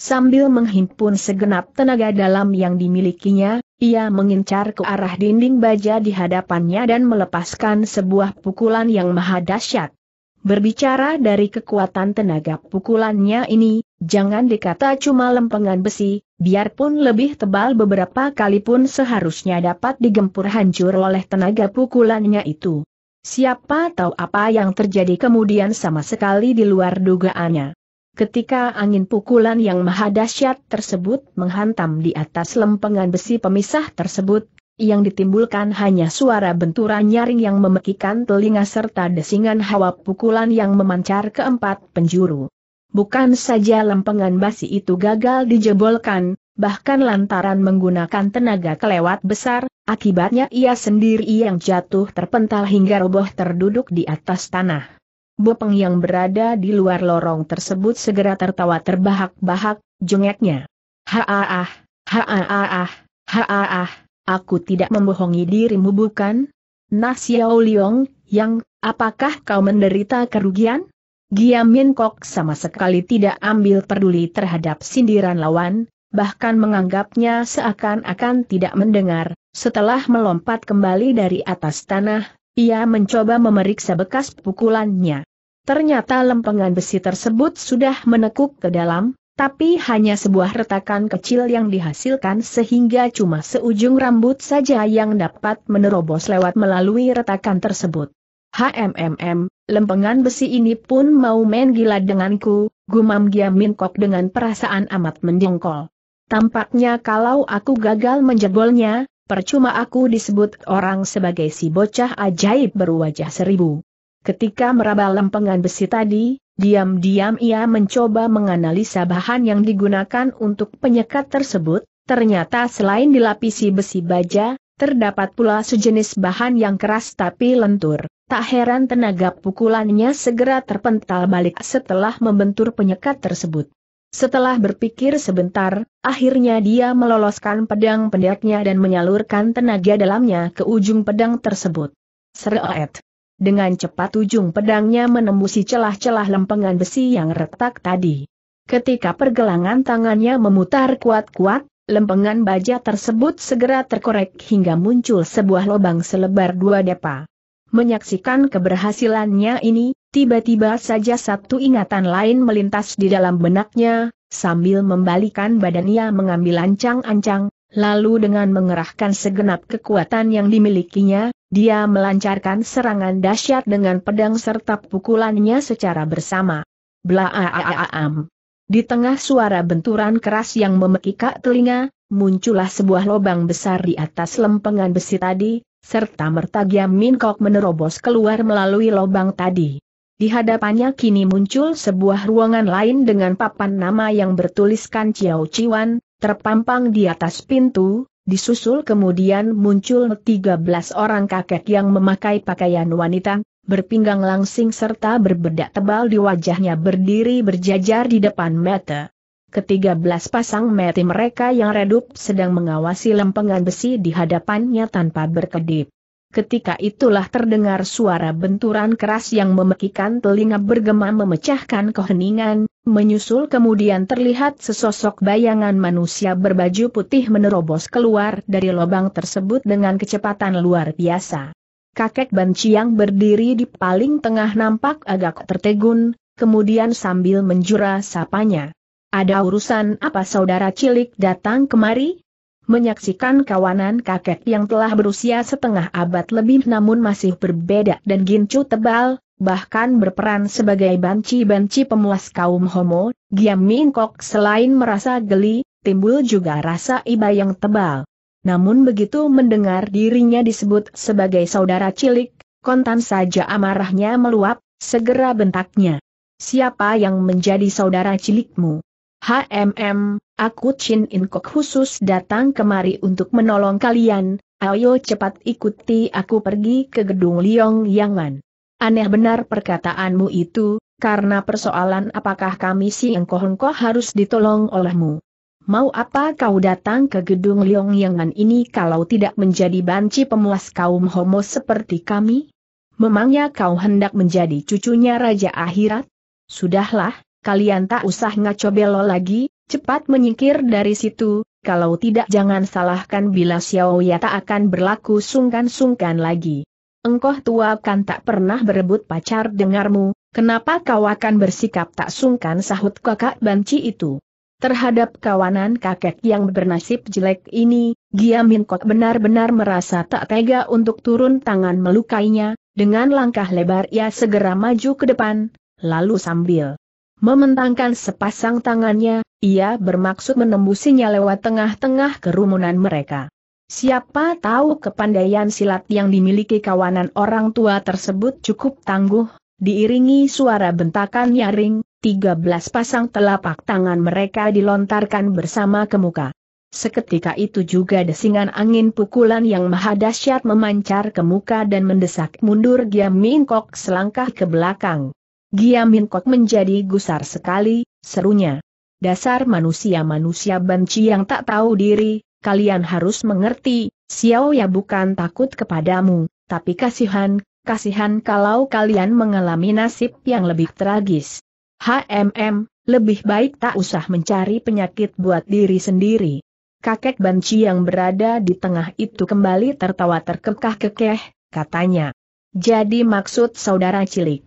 Sambil menghimpun segenap tenaga dalam yang dimilikinya, ia mengincar ke arah dinding baja di hadapannya dan melepaskan sebuah pukulan yang maha dahsyat. Berbicara dari kekuatan tenaga pukulannya ini, jangan dikata cuma lempengan besi, biarpun lebih tebal beberapa kali pun seharusnya dapat digempur hancur oleh tenaga pukulannya itu. Siapa tahu apa yang terjadi kemudian sama sekali di luar dugaannya. Ketika angin pukulan yang maha dahsyat tersebut menghantam di atas lempengan besi pemisah tersebut, yang ditimbulkan hanya suara benturan nyaring yang memekikan telinga serta desingan hawa pukulan yang memancar ke empat penjuru. Bukan saja lempengan besi itu gagal dijebolkan, bahkan lantaran menggunakan tenaga kelewat besar, akibatnya ia sendiri yang jatuh terpental hingga roboh terduduk di atas tanah. Bopeng yang berada di luar lorong tersebut segera tertawa terbahak-bahak, jengeknya. Haaah, haaah, haaah, aku tidak membohongi dirimu bukan? Nah Xiao Liong, yang, apakah kau menderita kerugian? Giamin Kok sama sekali tidak ambil peduli terhadap sindiran lawan, bahkan menganggapnya seakan-akan tidak mendengar, setelah melompat kembali dari atas tanah, ia mencoba memeriksa bekas pukulannya. Ternyata lempengan besi tersebut sudah menekuk ke dalam, tapi hanya sebuah retakan kecil yang dihasilkan sehingga cuma seujung rambut saja yang dapat menerobos lewat melalui retakan tersebut. HMMM, lempengan besi ini pun mau main gila denganku, gumam Giamin Kok dengan perasaan amat mendongkol. Tampaknya kalau aku gagal menjebolnya, percuma aku disebut orang sebagai si bocah ajaib berwajah seribu. Ketika meraba lempengan besi tadi, diam-diam ia mencoba menganalisa bahan yang digunakan untuk penyekat tersebut, ternyata selain dilapisi besi baja, terdapat pula sejenis bahan yang keras tapi lentur. Tak heran tenaga pukulannya segera terpental balik setelah membentur penyekat tersebut. Setelah berpikir sebentar, akhirnya dia meloloskan pedang pendeknya dan menyalurkan tenaga dalamnya ke ujung pedang tersebut. Seroet. Dengan cepat ujung pedangnya menembusi celah-celah lempengan besi yang retak tadi. Ketika pergelangan tangannya memutar kuat-kuat, lempengan baja tersebut segera terkorek hingga muncul sebuah lubang selebar dua depa. Menyaksikan keberhasilannya ini, tiba-tiba saja satu ingatan lain melintas di dalam benaknya, sambil membalikan badannya mengambil ancang-ancang, Lalu dengan mengerahkan segenap kekuatan yang dimilikinya, dia melancarkan serangan dahsyat dengan pedang serta pukulannya secara bersama. am. Di tengah suara benturan keras yang memekikak telinga, muncullah sebuah lobang besar di atas lempengan besi tadi, serta mertagia Minkok menerobos keluar melalui lobang tadi. Di hadapannya kini muncul sebuah ruangan lain dengan papan nama yang bertuliskan Ciao Ciwan, terpampang di atas pintu, disusul kemudian muncul 13 orang kakek yang memakai pakaian wanita, berpinggang langsing serta berbedak tebal di wajahnya berdiri berjajar di depan mata. Ketiga belas pasang mati mereka yang redup sedang mengawasi lempengan besi di hadapannya tanpa berkedip. Ketika itulah terdengar suara benturan keras yang memekikan telinga bergema memecahkan keheningan, Menyusul kemudian terlihat sesosok bayangan manusia berbaju putih menerobos keluar dari lubang tersebut dengan kecepatan luar biasa. Kakek Banciang berdiri di paling tengah nampak agak tertegun, kemudian sambil menjura sapanya. Ada urusan apa saudara cilik datang kemari? Menyaksikan kawanan kakek yang telah berusia setengah abad lebih namun masih berbeda dan gincu tebal, bahkan berperan sebagai banci-banci pemuas kaum homo, Giam Min selain merasa geli, timbul juga rasa iba yang tebal. Namun begitu mendengar dirinya disebut sebagai saudara cilik, kontan saja amarahnya meluap, segera bentaknya. Siapa yang menjadi saudara cilikmu? HMM, aku Chin In Kok khusus datang kemari untuk menolong kalian, ayo cepat ikuti aku pergi ke gedung Liong Wan. Aneh benar perkataanmu itu, karena persoalan apakah kami si engkoh-engkoh harus ditolong olehmu. Mau apa kau datang ke gedung Liong Yangan ini kalau tidak menjadi banci pemuas kaum homo seperti kami? Memangnya kau hendak menjadi cucunya Raja Akhirat? Sudahlah, kalian tak usah ngaco belo lagi, cepat menyingkir dari situ, kalau tidak jangan salahkan bila Xiao Ya tak akan berlaku sungkan-sungkan lagi engkau tua kan tak pernah berebut pacar dengarmu, kenapa kau akan bersikap tak sungkan sahut kakak banci itu. Terhadap kawanan kakek yang bernasib jelek ini, Giamin kok benar-benar merasa tak tega untuk turun tangan melukainya, dengan langkah lebar ia segera maju ke depan, lalu sambil Mementangkan sepasang tangannya, ia bermaksud menembusinya lewat tengah-tengah kerumunan mereka. Siapa tahu kepandaian silat yang dimiliki kawanan orang tua tersebut cukup tangguh, diiringi suara bentakan nyaring, 13 pasang telapak tangan mereka dilontarkan bersama ke muka. Seketika itu juga desingan angin pukulan yang maha dahsyat memancar ke muka dan mendesak mundur Giam Minkok selangkah ke belakang. Giam Minkok menjadi gusar sekali, serunya. Dasar manusia-manusia benci yang tak tahu diri, kalian harus mengerti, Xiao ya bukan takut kepadamu, tapi kasihan, kasihan kalau kalian mengalami nasib yang lebih tragis. HMM, lebih baik tak usah mencari penyakit buat diri sendiri. Kakek Banci yang berada di tengah itu kembali tertawa terkekah-kekeh, katanya. Jadi maksud saudara cilik,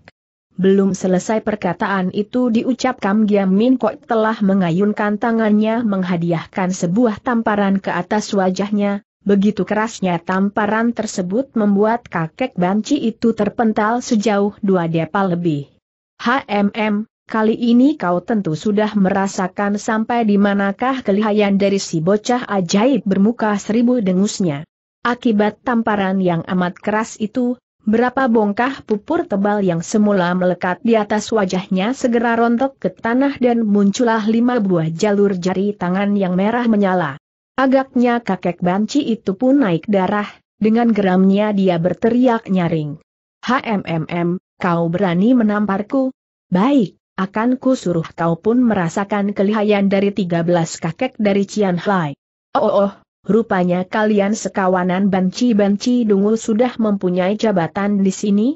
belum selesai perkataan itu diucapkan Giam Min Kok telah mengayunkan tangannya menghadiahkan sebuah tamparan ke atas wajahnya, begitu kerasnya tamparan tersebut membuat kakek banci itu terpental sejauh dua depa lebih. HMM, kali ini kau tentu sudah merasakan sampai di manakah kelihayan dari si bocah ajaib bermuka seribu dengusnya. Akibat tamparan yang amat keras itu, Berapa bongkah pupur tebal yang semula melekat di atas wajahnya segera rontok ke tanah dan muncullah lima buah jalur jari tangan yang merah menyala. Agaknya kakek banci itu pun naik darah, dengan geramnya dia berteriak nyaring. HMMM, kau berani menamparku? Baik, akan ku suruh kau pun merasakan kelihayan dari 13 kakek dari Cian Hai. oh oh, oh. Rupanya kalian sekawanan banci-banci dungu sudah mempunyai jabatan di sini?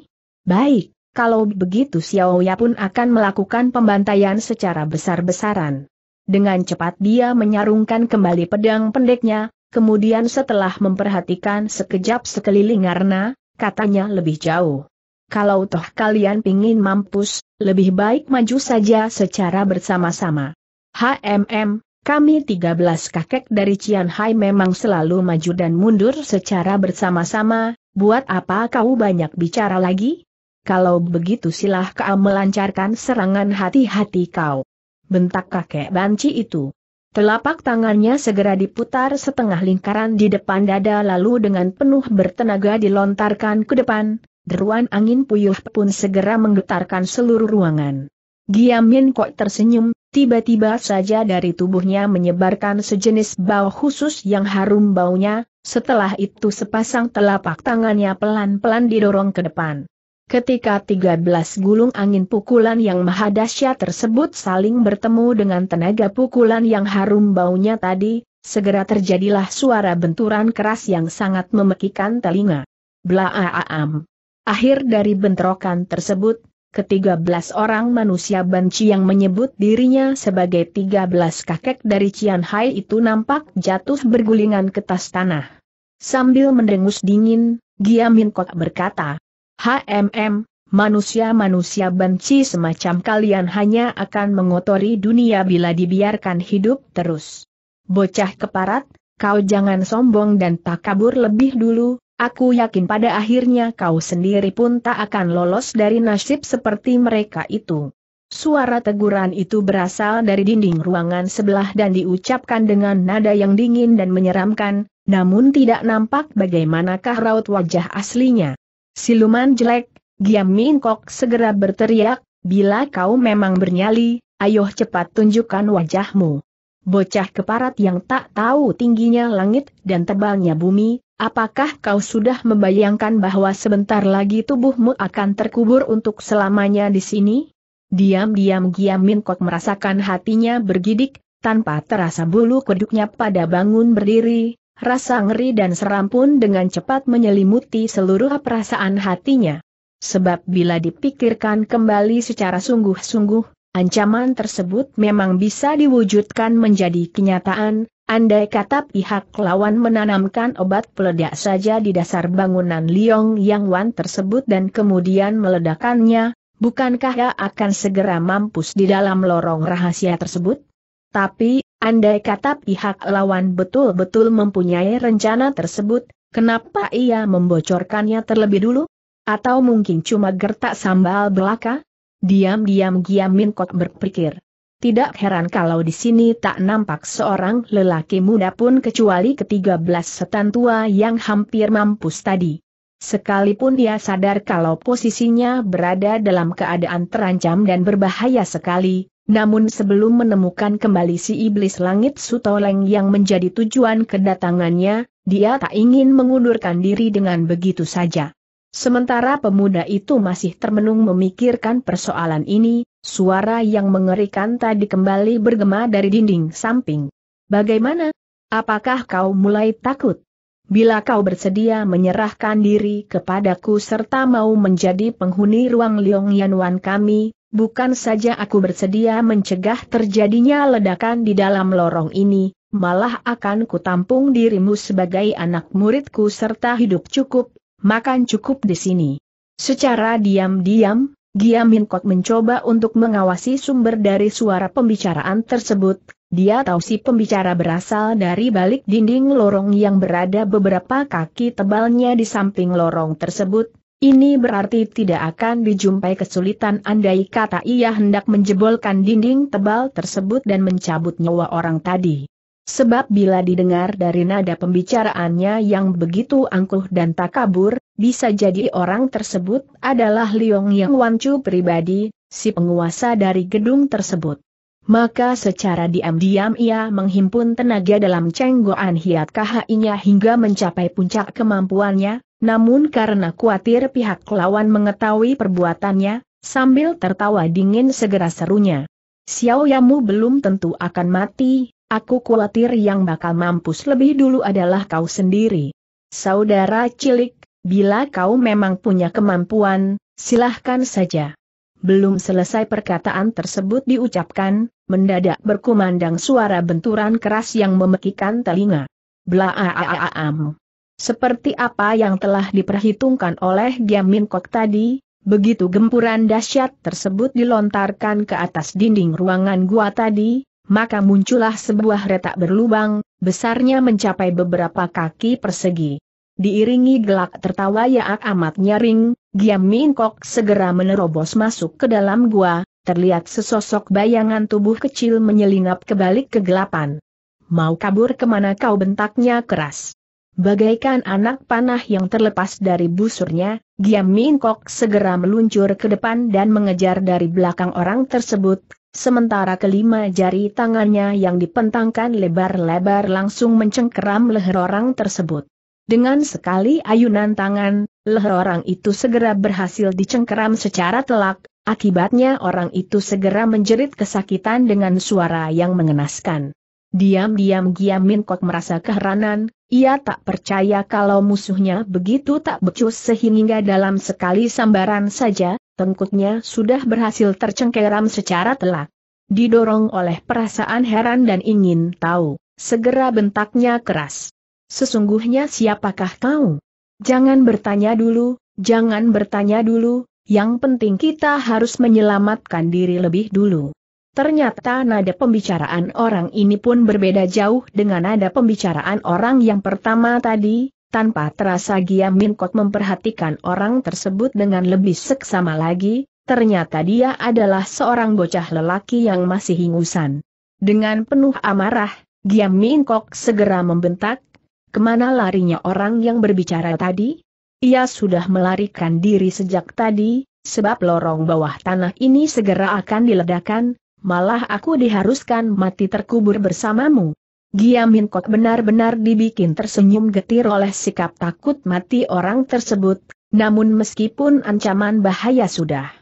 Baik, kalau begitu Xiao pun akan melakukan pembantaian secara besar-besaran. Dengan cepat dia menyarungkan kembali pedang pendeknya, kemudian setelah memperhatikan sekejap sekeliling karena, katanya lebih jauh. Kalau toh kalian pingin mampus, lebih baik maju saja secara bersama-sama. HMM, kami 13 kakek dari Cianhai memang selalu maju dan mundur secara bersama-sama, buat apa kau banyak bicara lagi? Kalau begitu silah kau melancarkan serangan hati-hati kau. Bentak kakek banci itu. Telapak tangannya segera diputar setengah lingkaran di depan dada lalu dengan penuh bertenaga dilontarkan ke depan, deruan angin puyuh pun segera menggetarkan seluruh ruangan. Giamin kok tersenyum, Tiba-tiba saja dari tubuhnya menyebarkan sejenis bau khusus yang harum baunya, setelah itu sepasang telapak tangannya pelan-pelan didorong ke depan. Ketika 13 gulung angin pukulan yang mahadasya tersebut saling bertemu dengan tenaga pukulan yang harum baunya tadi, segera terjadilah suara benturan keras yang sangat memekikan telinga. Blaaam. Akhir dari bentrokan tersebut, ketiga belas orang manusia banci yang menyebut dirinya sebagai tiga belas kakek dari Cianhai itu nampak jatuh bergulingan ke tas tanah. Sambil mendengus dingin, Giamin Kok berkata, HMM, manusia-manusia banci semacam kalian hanya akan mengotori dunia bila dibiarkan hidup terus. Bocah keparat, kau jangan sombong dan tak kabur lebih dulu, Aku yakin pada akhirnya kau sendiri pun tak akan lolos dari nasib seperti mereka itu. Suara teguran itu berasal dari dinding ruangan sebelah dan diucapkan dengan nada yang dingin dan menyeramkan, namun tidak nampak bagaimanakah raut wajah aslinya. Siluman jelek, Giam Min segera berteriak, bila kau memang bernyali, ayo cepat tunjukkan wajahmu. Bocah keparat yang tak tahu tingginya langit dan tebalnya bumi, Apakah kau sudah membayangkan bahwa sebentar lagi tubuhmu akan terkubur untuk selamanya di sini? Diam-diam Giam Min Kok merasakan hatinya bergidik, tanpa terasa bulu kuduknya pada bangun berdiri, rasa ngeri dan seram pun dengan cepat menyelimuti seluruh perasaan hatinya. Sebab bila dipikirkan kembali secara sungguh-sungguh, ancaman tersebut memang bisa diwujudkan menjadi kenyataan, Andai kata pihak lawan menanamkan obat peledak saja di dasar bangunan Liong Yang Wan tersebut dan kemudian meledakannya, bukankah ia akan segera mampus di dalam lorong rahasia tersebut? Tapi, andai kata pihak lawan betul-betul mempunyai rencana tersebut, kenapa ia membocorkannya terlebih dulu? Atau mungkin cuma gertak sambal belaka? Diam-diam Giam Minkot berpikir. Tidak heran kalau di sini tak nampak seorang lelaki muda pun kecuali ketiga belas setan tua yang hampir mampus tadi. Sekalipun dia sadar kalau posisinya berada dalam keadaan terancam dan berbahaya sekali, namun sebelum menemukan kembali si iblis langit sutoleng yang menjadi tujuan kedatangannya, dia tak ingin mengundurkan diri dengan begitu saja. Sementara pemuda itu masih termenung memikirkan persoalan ini, Suara yang mengerikan tadi kembali bergema dari dinding samping. Bagaimana? Apakah kau mulai takut? Bila kau bersedia menyerahkan diri kepadaku serta mau menjadi penghuni ruang Liong Wan kami, bukan saja aku bersedia mencegah terjadinya ledakan di dalam lorong ini, malah akan kutampung dirimu sebagai anak muridku serta hidup cukup, makan cukup di sini. Secara diam-diam, Giamin Kot mencoba untuk mengawasi sumber dari suara pembicaraan tersebut, dia tahu si pembicara berasal dari balik dinding lorong yang berada beberapa kaki tebalnya di samping lorong tersebut. Ini berarti tidak akan dijumpai kesulitan andai kata ia hendak menjebolkan dinding tebal tersebut dan mencabut nyawa orang tadi. Sebab bila didengar dari nada pembicaraannya yang begitu angkuh dan tak kabur, bisa jadi orang tersebut adalah Liong Yang Wancu pribadi, si penguasa dari gedung tersebut. Maka secara diam-diam ia menghimpun tenaga dalam cenggoan hiat khi hingga mencapai puncak kemampuannya, namun karena khawatir pihak lawan mengetahui perbuatannya, sambil tertawa dingin segera serunya. Xiao Yamu belum tentu akan mati, Aku khawatir yang bakal mampus lebih dulu adalah kau sendiri. Saudara cilik, bila kau memang punya kemampuan, silahkan saja. Belum selesai perkataan tersebut diucapkan, mendadak berkumandang suara benturan keras yang memekikan telinga. Bla Blaaaam. Seperti apa yang telah diperhitungkan oleh Giamin Kok tadi, begitu gempuran dahsyat tersebut dilontarkan ke atas dinding ruangan gua tadi, maka muncullah sebuah retak berlubang, besarnya mencapai beberapa kaki persegi. Diiringi gelak tertawa yaak amat nyaring, Giam Min Kok segera menerobos masuk ke dalam gua, terlihat sesosok bayangan tubuh kecil menyelinap ke balik kegelapan. Mau kabur kemana kau bentaknya keras. Bagaikan anak panah yang terlepas dari busurnya, Giam Min Kok segera meluncur ke depan dan mengejar dari belakang orang tersebut, Sementara kelima jari tangannya yang dipentangkan lebar-lebar langsung mencengkeram leher orang tersebut. Dengan sekali ayunan tangan, leher orang itu segera berhasil dicengkeram secara telak, akibatnya orang itu segera menjerit kesakitan dengan suara yang mengenaskan. Diam-diam Giam Kok merasa keheranan, ia tak percaya kalau musuhnya begitu tak becus sehingga dalam sekali sambaran saja, tengkuknya sudah berhasil tercengkeram secara telak. Didorong oleh perasaan heran dan ingin tahu, segera bentaknya keras. Sesungguhnya siapakah kau? Jangan bertanya dulu, jangan bertanya dulu, yang penting kita harus menyelamatkan diri lebih dulu. Ternyata nada pembicaraan orang ini pun berbeda jauh dengan nada pembicaraan orang yang pertama tadi, tanpa terasa Gia Minkok memperhatikan orang tersebut dengan lebih seksama lagi, ternyata dia adalah seorang bocah lelaki yang masih ingusan. Dengan penuh amarah, Gia Minkok segera membentak, kemana larinya orang yang berbicara tadi? Ia sudah melarikan diri sejak tadi, sebab lorong bawah tanah ini segera akan diledakan, malah aku diharuskan mati terkubur bersamamu. Giamin Kot benar-benar dibikin tersenyum getir oleh sikap takut mati orang tersebut, namun meskipun ancaman bahaya sudah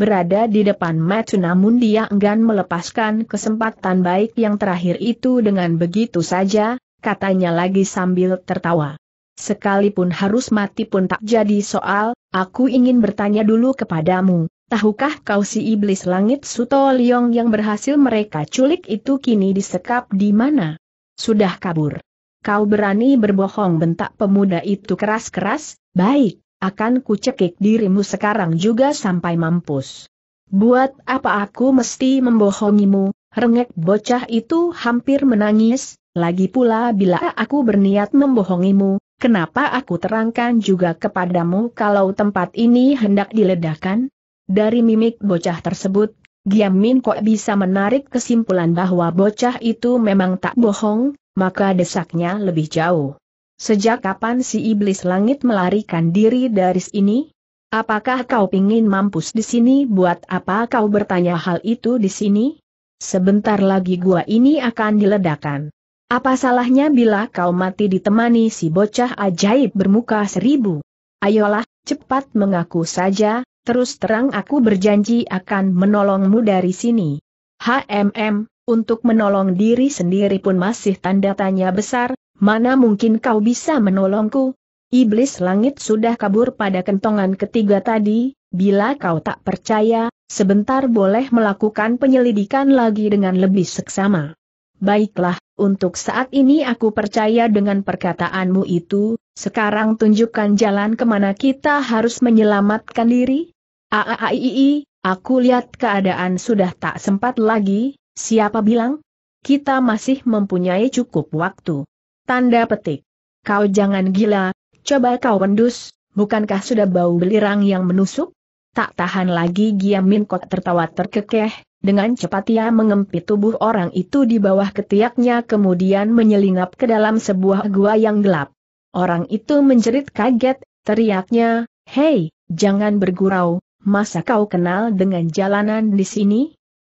berada di depan Matsu namun dia enggan melepaskan kesempatan baik yang terakhir itu dengan begitu saja, katanya lagi sambil tertawa. Sekalipun harus mati pun tak jadi soal, aku ingin bertanya dulu kepadamu, tahukah kau si iblis langit Suto Liong yang berhasil mereka culik itu kini disekap di mana? Sudah kabur. Kau berani berbohong bentak pemuda itu keras-keras, baik, akan kucekik dirimu sekarang juga sampai mampus. Buat apa aku mesti membohongimu, rengek bocah itu hampir menangis, lagi pula bila aku berniat membohongimu, kenapa aku terangkan juga kepadamu kalau tempat ini hendak diledakan? Dari mimik bocah tersebut Giam Min Kok bisa menarik kesimpulan bahwa bocah itu memang tak bohong, maka desaknya lebih jauh. Sejak kapan si iblis langit melarikan diri dari sini? Apakah kau pingin mampus di sini buat apa kau bertanya hal itu di sini? Sebentar lagi gua ini akan diledakan. Apa salahnya bila kau mati ditemani si bocah ajaib bermuka seribu? Ayolah, cepat mengaku saja, Terus terang aku berjanji akan menolongmu dari sini. HMM, untuk menolong diri sendiri pun masih tanda tanya besar, mana mungkin kau bisa menolongku? Iblis langit sudah kabur pada kentongan ketiga tadi, bila kau tak percaya, sebentar boleh melakukan penyelidikan lagi dengan lebih seksama. Baiklah, untuk saat ini aku percaya dengan perkataanmu itu, sekarang tunjukkan jalan kemana kita harus menyelamatkan diri. Aaii, aku lihat keadaan sudah tak sempat lagi, siapa bilang? Kita masih mempunyai cukup waktu. Tanda petik. Kau jangan gila, coba kau pendus, bukankah sudah bau belirang yang menusuk? Tak tahan lagi Giamin kok tertawa terkekeh, dengan cepat ia mengempit tubuh orang itu di bawah ketiaknya kemudian menyelinap ke dalam sebuah gua yang gelap. Orang itu menjerit kaget, teriaknya, Hei, jangan bergurau, masa kau kenal dengan jalanan di sini?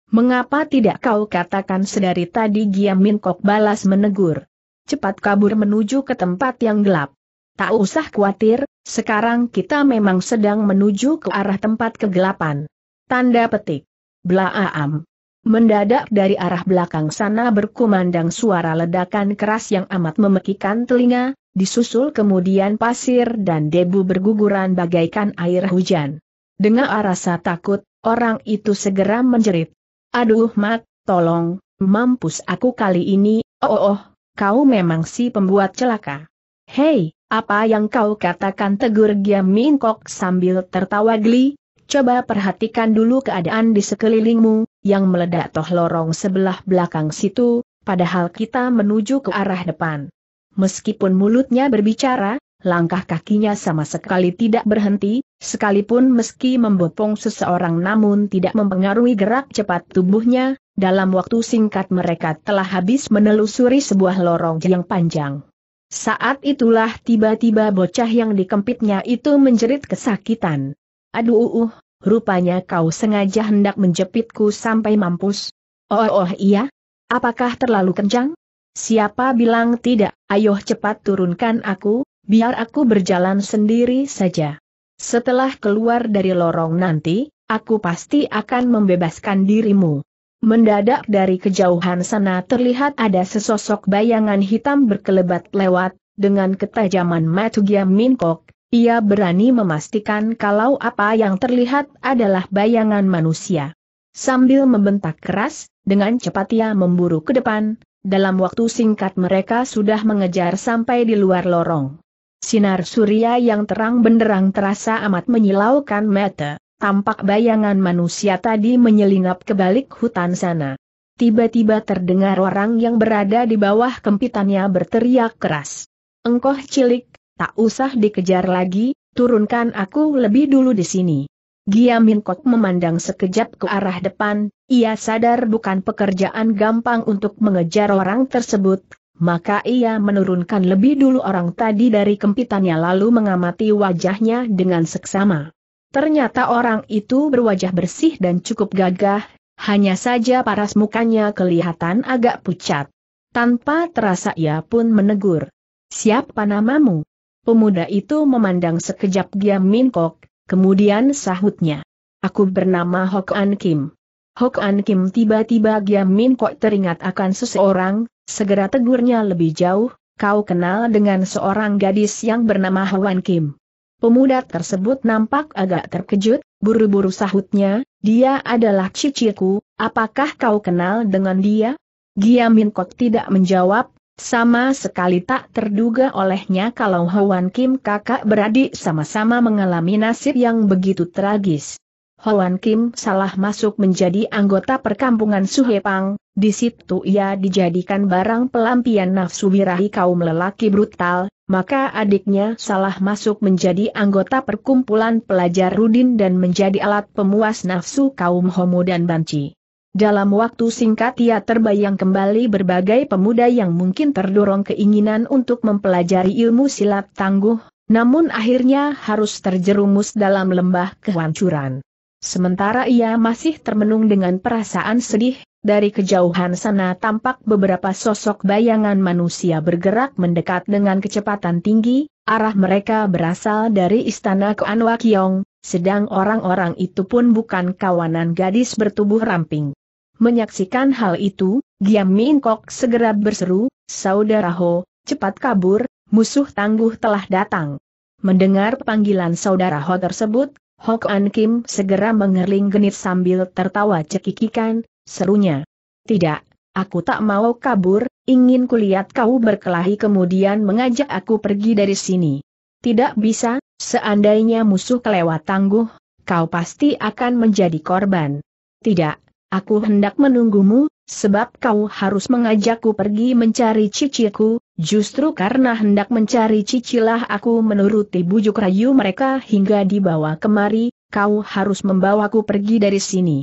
Mengapa tidak kau katakan sedari tadi Giamin Kok balas menegur? Cepat kabur menuju ke tempat yang gelap. Tak usah khawatir, sekarang kita memang sedang menuju ke arah tempat kegelapan. Tanda petik. Blaam. Mendadak dari arah belakang sana berkumandang suara ledakan keras yang amat memekikan telinga, disusul kemudian pasir dan debu berguguran bagaikan air hujan. Dengan rasa takut, orang itu segera menjerit. Aduh mat, tolong, mampus aku kali ini, oh, oh oh, kau memang si pembuat celaka. Hei, apa yang kau katakan tegur Giam Min Kok sambil tertawa geli, coba perhatikan dulu keadaan di sekelilingmu, yang meledak toh lorong sebelah belakang situ, padahal kita menuju ke arah depan. Meskipun mulutnya berbicara, langkah kakinya sama sekali tidak berhenti, sekalipun meski membopong seseorang namun tidak mempengaruhi gerak cepat tubuhnya, dalam waktu singkat mereka telah habis menelusuri sebuah lorong yang panjang. Saat itulah tiba-tiba bocah yang dikempitnya itu menjerit kesakitan. Aduh uh, uh rupanya kau sengaja hendak menjepitku sampai mampus. oh, oh iya? Apakah terlalu kencang? Siapa bilang tidak, ayo cepat turunkan aku, Biar aku berjalan sendiri saja. Setelah keluar dari lorong nanti, aku pasti akan membebaskan dirimu. Mendadak dari kejauhan sana terlihat ada sesosok bayangan hitam berkelebat lewat, dengan ketajaman Matugia Minkok, ia berani memastikan kalau apa yang terlihat adalah bayangan manusia. Sambil membentak keras, dengan cepat ia memburu ke depan, dalam waktu singkat mereka sudah mengejar sampai di luar lorong. Sinar surya yang terang benderang terasa amat menyilaukan mata, tampak bayangan manusia tadi menyelinap ke balik hutan sana. Tiba-tiba terdengar orang yang berada di bawah kempitannya berteriak keras. Engkoh cilik, tak usah dikejar lagi, turunkan aku lebih dulu di sini. Giamin Kot memandang sekejap ke arah depan, ia sadar bukan pekerjaan gampang untuk mengejar orang tersebut, maka ia menurunkan lebih dulu orang tadi dari kempitannya lalu mengamati wajahnya dengan seksama. Ternyata orang itu berwajah bersih dan cukup gagah, hanya saja paras mukanya kelihatan agak pucat. Tanpa terasa ia pun menegur. Siapa namamu? Pemuda itu memandang sekejap dia Min Kok, kemudian sahutnya. Aku bernama Hokan Kim. Hok An Kim tiba-tiba Giam Min Kok teringat akan seseorang, segera tegurnya lebih jauh, kau kenal dengan seorang gadis yang bernama Hwan Kim. Pemuda tersebut nampak agak terkejut, buru-buru sahutnya, dia adalah ciciku, apakah kau kenal dengan dia? Giamin Kok tidak menjawab, sama sekali tak terduga olehnya kalau Hwan Kim kakak beradik sama-sama mengalami nasib yang begitu tragis. Hoan Kim salah masuk menjadi anggota perkampungan Suhepang, di situ ia dijadikan barang pelampian nafsu wirahi kaum lelaki brutal, maka adiknya salah masuk menjadi anggota perkumpulan pelajar Rudin dan menjadi alat pemuas nafsu kaum homo dan banci. Dalam waktu singkat ia terbayang kembali berbagai pemuda yang mungkin terdorong keinginan untuk mempelajari ilmu silat tangguh, namun akhirnya harus terjerumus dalam lembah kehancuran. Sementara ia masih termenung dengan perasaan sedih, dari kejauhan sana tampak beberapa sosok bayangan manusia bergerak mendekat dengan kecepatan tinggi, arah mereka berasal dari istana Anwa Kiong, sedang orang-orang itu pun bukan kawanan gadis bertubuh ramping. Menyaksikan hal itu, Giam Min Kok segera berseru, Saudara Ho, cepat kabur, musuh tangguh telah datang. Mendengar panggilan saudara Ho tersebut, Hok An Kim segera mengerling genit sambil tertawa cekikikan, serunya. Tidak, aku tak mau kabur, ingin kulihat kau berkelahi kemudian mengajak aku pergi dari sini. Tidak bisa, seandainya musuh kelewat tangguh, kau pasti akan menjadi korban. Tidak, aku hendak menunggumu, sebab kau harus mengajakku pergi mencari ciciku, Justru karena hendak mencari cicilah aku menuruti bujuk rayu mereka hingga dibawa kemari, kau harus membawaku pergi dari sini.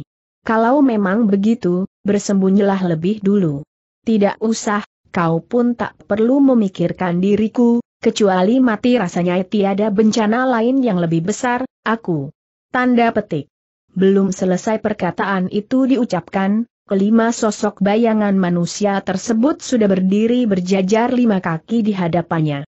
Kalau memang begitu, bersembunyilah lebih dulu. Tidak usah, kau pun tak perlu memikirkan diriku, kecuali mati rasanya tiada bencana lain yang lebih besar, aku. Tanda petik. Belum selesai perkataan itu diucapkan, Kelima sosok bayangan manusia tersebut sudah berdiri berjajar lima kaki di hadapannya.